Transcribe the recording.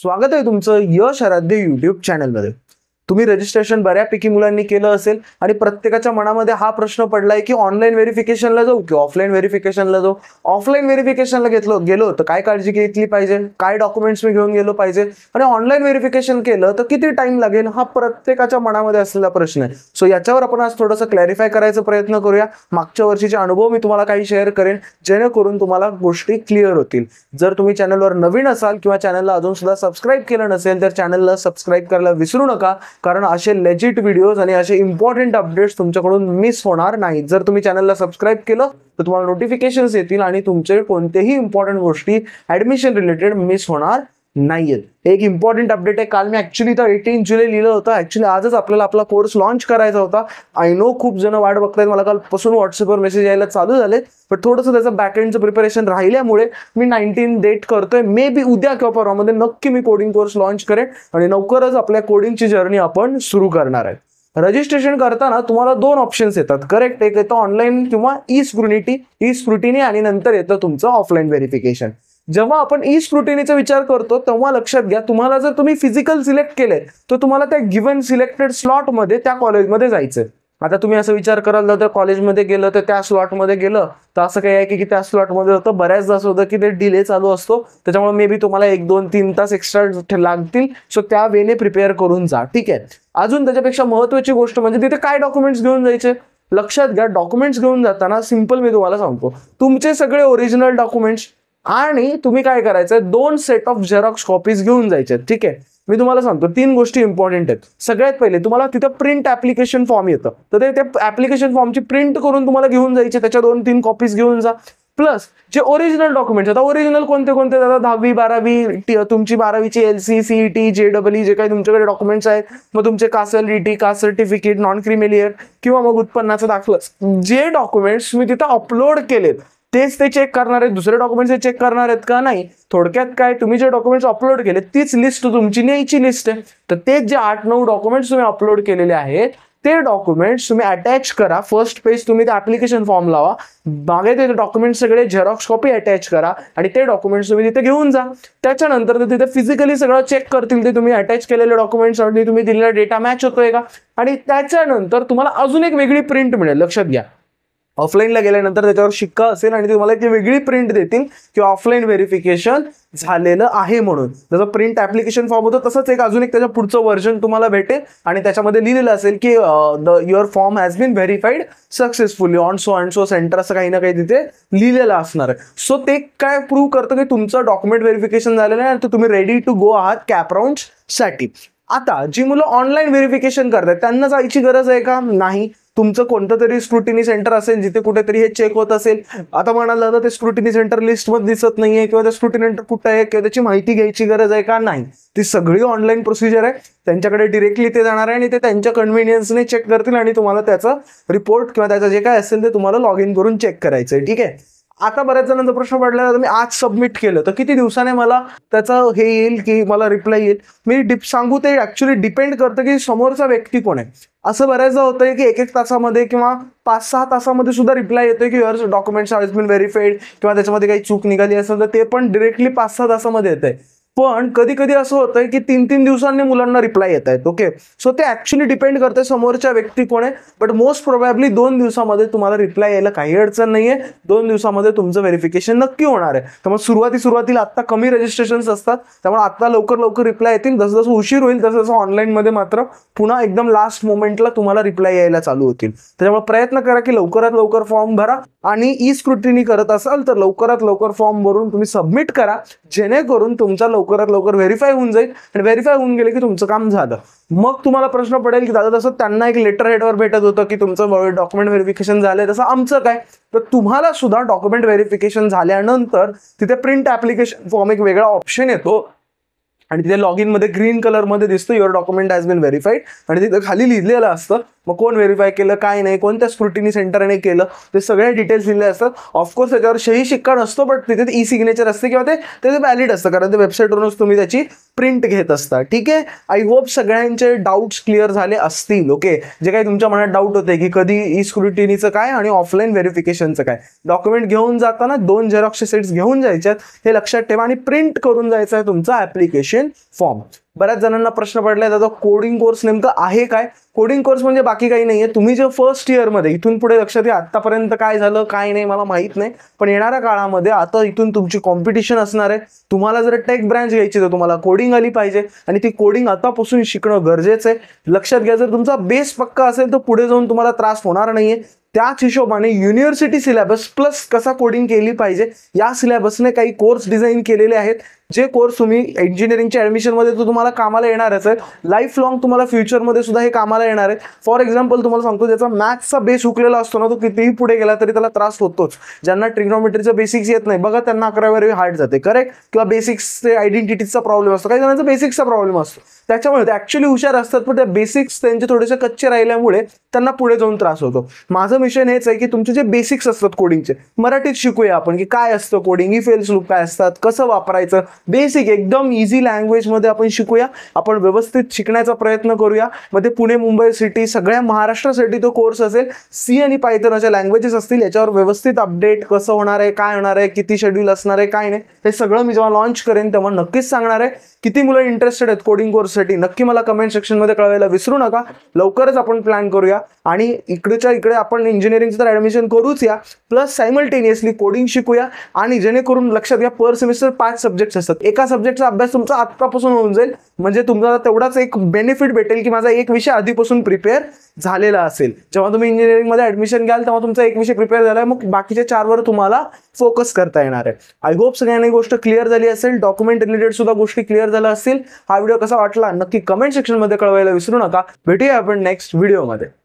स्वागत आहे तुमचं यश आराध्य युट्यूब चॅनलमध्ये तुम्ही रजिस्ट्रेशन बऱ्यापैकी मुलांनी केलं असेल आणि प्रत्येकाच्या मनामध्ये हा प्रश्न पडलाय की ऑनलाईन व्हेरिफिकेशनला जाऊ की ऑफलाईन व्हेरिफिकेशनला जाऊ ऑफलाईन व्हेरिफिकेशनला घेतलं गेलो तर काय काळजी घेतली पाहिजे काय डॉक्युमेंट्स मी घेऊन गेलो पाहिजे आणि ऑनलाईन व्हेरिफिकेशन केलं तर किती टाइम लागेल हा प्रत्येकाच्या मनामध्ये असलेला प्रश्न आहे सो याच्यावर आपण आज थोडंसं क्लॅरिफाय करायचा प्रयत्न करूया मागच्या वर्षीचे अनुभव मी तुम्हाला काही शेअर करेन जेणेकरून तुम्हाला गोष्टी क्लिअर होतील जर तुम्ही चॅनलवर नवीन असाल किंवा चॅनलला अजून सुद्धा सबस्क्राईब केलं नसेल तर चॅनलला सबस्क्राईब करायला विसरू नका कारण असे लेजिट व्हिडिओज आणि असे इम्पॉर्टंट अपडेट्स तुमच्याकडून मिस होणार नाहीत जर तुम्ही चॅनलला सबस्क्राईब केलं तर तुम्हाला नोटिफिकेशन्स येतील आणि तुमचे कोणतेही इम्पॉर्टंट गोष्टी ऍडमिशन रिलेटेड मिस होणार नाहीयेत एक इम्पॉर्टंट अपडेट आहे काल मी ऍक्च्युली तर एटीन जुलै लिहिलं होतं ऍक्च्युली आजच आपल्याला आपला कोर्स लॉन्च करायचा होता आय नो खूप जण वाट बघतायत मला कालपासून व्हॉट्सअपवर मेसेज यायला चालू झाले पण थोडंसं त्याचं बॅकएंडचं प्रिपरेशन राहिल्यामुळे मी नाईन्टीन डेट करतोय मे बी उद्या किंवा परवामध्ये नक्की मी कोडिंग कोर्स लॉन्च करेन आणि लवकरच आपल्या कोडिंगची जर्नी आपण सुरू करणार आहे रजिस्ट्रेशन करताना तुम्हाला दोन ऑप्शन्स येतात करेक्ट एक येतं ऑनलाईन किंवा ई स्क्रुनिटी ई स्क्रुटिनी आणि नंतर येतं तुमचं ऑफलाईन व्हेरिफिकेशन जेव्हा आपण ई स्क्रुटिनीचा विचार करतो तेव्हा लक्षात घ्या तुम्हाला जर तुम्ही फिजिकल सिलेक्ट केले तर तुम्हाला त्या गिव्हन सिलेक्टेड स्लॉटमध्ये त्या कॉलेजमध्ये जायचं आता तुम्ही असं विचार कराल तर कॉलेजमध्ये गेलं तर त्या स्लॉटमध्ये गेलं तर असं काही आहे की त्या स्लॉटमध्ये होतं बऱ्याचदा असं होतं की ते डिले चालू असतो त्याच्यामुळे मे बी तुम्हाला एक दोन तीन तास एक्स्ट्रा लागतील सो त्या वेने प्रिपेअर करून जा ठीक आहे अजून त्याच्यापेक्षा महत्त्वाची गोष्ट म्हणजे तिथे काय डॉक्युमेंट्स घेऊन जायचे लक्षात घ्या डॉक्युमेंट्स घेऊन जाताना सिम्पल मी तुम्हाला सांगतो तुमचे सगळे ओरिजिनल डॉक्युमेंट्स आणि तुम्ही काय करायचं दोन सेट ऑफ झेरॉक्स कॉपीज घेऊन जायचे ठीक आहे मी तुम्हाला सांगतो तीन गोष्टी इम्पॉर्टंट आहेत सगळ्यात पहिले तुम्हाला तिथं प्रिंट ऍप्लिकेशन फॉर्म येतं तर ते त्या ऍप्लिकेशन फॉर्मची प्रिंट करून तुम्हाला घेऊन जायचे त्याच्या दोन तीन कॉपीज घेऊन जा प्लस जे ओरिजिनल डॉक्युमेंट्स आता ओरिजिनल कोणते कोणते दादा दहावी बारावी तुमची बारावीची L C C T J W जे काही तुमच्याकडे डॉक्युमेंट्स आहेत मग तुमचे कासल डी टी कास्ट सर्टिफिकेट नॉन क्रिमिलियर किंवा मग उत्पन्नाचं दाखलं जे डॉक्युमेंट्स तुम्ही तिथं अपलोड केलेत तेच ते चेक करणार आहेत दुसरे डॉक्युमेंट्स ते चेक करणार आहेत का नाही थोडक्यात काय तुम्ही जे डॉक्युमेंट्स अपलोड केले तीच लिस्ट तुमची न्यायची लिस्ट आहे तर तेच जे आठ नऊ डॉक्युमेंट्स तुम्ही अपलोड केलेले आहेत ते डॉक्युमेंट्स तुम्ही अटॅच करा फर्स्ट पेज तुम्ही ते ऍप्लिकेशन फॉर्म लावा मागे ते डॉक्युमेंट्स सगळे झेरॉक्स कॉपी अटॅच करा आणि ते डॉक्युमेंट्स तुम्ही तिथे घेऊन जा त्याच्यानंतर ते तिथे फिजिकली सगळं चेक करतील ते तुम्ही अटॅच केलेले डॉक्युमेंट्स आणि तुम्ही दिलेला डेटा मॅच होतोय का आणि त्याच्यानंतर तुम्हाला अजून एक वेगळी प्रिंट मिळेल लक्षात घ्या ऑफलाईनला गेल्यानंतर त्याच्यावर शिक्का असेल आणि तुम्हाला ती वेगळी प्रिंट देतील किंवा ऑफलाईन व्हेरिफिकेशन झालेलं आहे म्हणून जसं प्रिंट ऍप्लिकेशन फॉर्म होतं तसंच एक अजून एक त्याच्या पुढचं व्हर्जन तुम्हाला भेटेल आणि त्याच्यामध्ये लिहिलेलं असेल की the your form has been verified successfully on so and so centre असं काही ना काही तिथे लिहिलेलं असणार आहे सो ते काय प्रूव्ह करतं की तुमचं डॉक्युमेंट व्हेरिफिकेशन झालेलं आहे आणि तुम्ही रेडी टू गो आहात कॅपराऊंड साठी आता जी मुलं ऑनलाईन व्हेरिफिकेशन करतात त्यांना जायची गरज आहे का नाही तुमचं कोणतं तरी स्क्रुटिनी सेंटर असेल जिथे कुठेतरी हे चेक होत असेल आता म्हणाला तर ते स्क्रुटिनी सेंटर लिस्ट मध्ये दिसत नाहीये किंवा ते स्क्रुटिनी सेंटर कुठं आहे किंवा त्याची माहिती घ्यायची गरज आहे का नाही ती सगळी ऑनलाईन प्रोसिजर आहे त्यांच्याकडे डिरेक्टली ते जाणार आहे आणि ते त्यांच्या कन्व्हिनियन्सने चेक करतील आणि तुम्हाला त्याचा रिपोर्ट किंवा त्याचं जे काय असेल ते तुम्हाला लॉग इन करून चेक करायचं आहे ठीक आहे आता बऱ्याच जणांचा प्रश्न पडला मी आज सबमिट केलं तर किती दिवसाने मला त्याचं हे येईल की मला रिप्लाय येईल मी डिप सांगू ते ऍक्च्युली डिपेंड करतं की समोरचा व्यक्ती कोण आहे असं बऱ्याचदा होतं की एक एक तासामध्ये किंवा पाच सहा तासामध्ये सुद्धा रिप्लाय येतो की your documents are been verified किंवा त्याच्यामध्ये काही चूक निघाली असेल तर ते पण डिरेक्टली पाच सहा तासामध्ये आहे पण कधी कधी असं होतं की तीन तीन दिवसांनी मुलांना रिप्लाय येत आहेत ओके सो ते ऍक्च्युली डिपेंड करते समोरच्या व्यक्ती कोण आहे बट मोस्ट प्रोबॅबली दोन दिवसामध्ये तुम्हाला रिप्लाय यायला काही अडचण नाही आहे दोन दिवसामध्ये तुमचं व्हेरिफिकेशन नक्की होणार आहे त्यामुळे सुरुवाती सुरुवातीला आत्ता कमी रजिस्ट्रेशन्स असतात त्यामुळे आत्ता लवकर लवकर रिप्लाय येतील जसं जसं उशीर होईल तसं जसं ऑनलाईनमध्ये मात्र पुन्हा एकदम लास्ट मोमेंटला तुम्हाला रिप्लाय यायला चालू होतील त्याच्यामुळे प्रयत्न करा की लवकरात लवकर फॉर्म भरा आणि ई स्क्रुटिनी करत असाल तर लवकरात लवकर फॉर्म भरून तुम्ही सबमिट करा जेणेकरून तुमचा लवकर लवकरात लवकर व्हेरीफाय होऊन जाईल आणि व्हेरीफाय होऊन गेले की तुमचं काम झालं मग तुम्हाला प्रश्न पडेल की दादा तसं त्यांना एक लेटर हेडवर भेटत होतं की तुमचं डॉक्युमेंट व्हेरिफिकेशन झालंय तसं आमचं काय तर तुम्हाला सुद्धा डॉक्युमेंट व्हेरिफिकेशन झाल्यानंतर तिथे प्रिंट ऍप्लिकेशन फॉर्म एक वेगळा ऑप्शन येतो आणि तिथे लॉग इनमध्ये ग्रीन कलरमध्ये दिसतो your document has been verified आणि तिथं खाली लिहिलेलं असतं मग कोण व्हेरीफाय केलं काय नाही कोणत्या स्क्रुटिनी सेंटरने केलं ते सगळे डिटेल्स दिले असतात ऑफकोर्स त्याच्यावर शही शिक्का नसतो बट तिथे ई सिग्नेचर असते किंवा ते त्याचं व्हॅलिड असतं कारण ते वेबसाईटवरूनच तुम्ही त्याची प्रिंट घेत असता ठीक आहे आय होप सगळ्यांचे डाउट्स क्लिअर झाले असतील ओके जे काही तुमच्या मनात डाऊट होते की कधी ई स्क्रुटिनीचं काय आणि ऑफलाईन व्हेरिफिकेशनचं काय डॉक्युमेंट घेऊन जाताना दोन झेरॉक्स सेट्स घेऊन जायच्यात हे लक्षात ठेवा आणि प्रिंट करून जायचं आहे तुमचं ॲप्लिकेशन फॉर्म बऱ्याच जणांना प्रश्न पडलाय दादा कोडिंग कोर्स नेमकं आहे काय कोडिंग कोर्स म्हणजे बाकी काही नाहीये तुम्ही जे फर्स्ट इयरमध्ये इथून पुढे लक्षात घ्या आतापर्यंत काय झालं काय नाही मला माहीत नाही पण येणाऱ्या काळामध्ये आता इथून तुमची कॉम्पिटिशन असणार आहे तुम्हाला जर टेक ब्रँच घ्यायची तर तुम्हाला कोडिंग आली पाहिजे आणि ती कोडिंग आतापासून शिकणं गरजेचं आहे लक्षात घ्या जर तुमचा बेस पक्का असेल तर पुढे जाऊन तुम्हाला त्रास होणार नाहीये त्याच हिशोबाने युनिव्हर्सिटी सिलेबस प्लस कसा कोडिंग केली पाहिजे या सिलेबसने काही कोर्स डिझाईन केलेले आहेत जे कोर्स तुम्ही इंजिनिअरिंगच्या ॲडमिशनमध्ये तो तुम्हाला कामाला येणारच आहे लाईफ लाँग तुम्हाला फ्युचरमध्ये सुद्धा हे कामाला येणार आहे फॉर एक्झाम्पल तुम्हाला सांगतो ज्याचा मॅथ्सचा बेस हुकलेला असतो ना तो कितीही पुढे गेला तरी त्याला त्रास होतोच ज्यांना ट्रिग्नॉमेट्रीचं बेसिक्स येत नाही बघा त्यांना अकरावी हार्ड जाते करेक्ट किंवा बेसिक्सचे आयडेंटिटीजचा प्रॉब्लेम असतो काही जणांचा बेसिक्सचा प्रॉब्लेम असतो त्याच्यामुळे ते ॲक्च्युली हुशार असतात पण त्या बेसिक्स त्यांचे थोडेसे कच्चे राहिल्यामुळे त्यांना पुढे जाऊन त्रास होतो माझं मिशन हेच आहे की तुमचे जे बेसिक्स असतात कोडिंगचे मराठीत शिकूया आपण की काय असतं कोडिंग ही फेल्स लूप काय असतात कसं वापरायचं बेसिक एकदम इझी लँग्वेजमध्ये आपण शिकूया आपण व्यवस्थित शिकण्याचा प्रयत्न करूया मध्ये पुणे मुंबई सिटी सगळ्या महाराष्ट्रासाठी तो कोर्स असेल सी आणि पायथन अशा लँग्वेजेस असतील याच्यावर व्यवस्थित अपडेट कसं होणार आहे काय होणार आहे किती शेड्यूल असणार आहे काय नाही हे सगळं मी जेव्हा लॉन्च करेन तेव्हा नक्कीच सांगणार आहे किती मुलं इंटरेस्टेड आहेत कोडिंग कोर्ससाठी नक्की मला कमेंट सेक्शनमध्ये कळवायला विसरू नका लवकरच आपण प्लॅन करूया आणि इकडच्या इकडे आपण इंजिनिअरिंगचं तर ॲडमिशन करूच या प्लस सायमल्टेनियसली कोडिंग शिकूया आणि जेणेकरून लक्षात घ्या पर सेमिस्टर पाच सब्जेक्ट्स असतील असतात एका सब्जेक्टचा अभ्यास तुमचा आत्तापासून होऊन जाईल म्हणजे तुम्हाला तेवढाच एक बेनिफिट भेटेल की माझा एक विषय आधीपासून प्रिपेअर झालेला असेल जेव्हा तुम्ही इंजिनिअरिंगमध्ये ऍडमिशन घ्याल तेव्हा तुमचा एक विषय प्रिपेअर झाला मग बाकीच्या चारवर तुम्हाला फोकस करता येणार आहे आय होप सगळ्यांनी गोष्ट क्लिअर झाली असेल डॉक्युमेंट रिलेटेड सुद्धा गोष्टी क्लिअर झाल्या असतील हा व्हिडिओ कसा वाटला नक्की कमेंट सेक्शनमध्ये कळवायला विसरू नका भेटूया आपण नेक्स्ट व्हिडिओमध्ये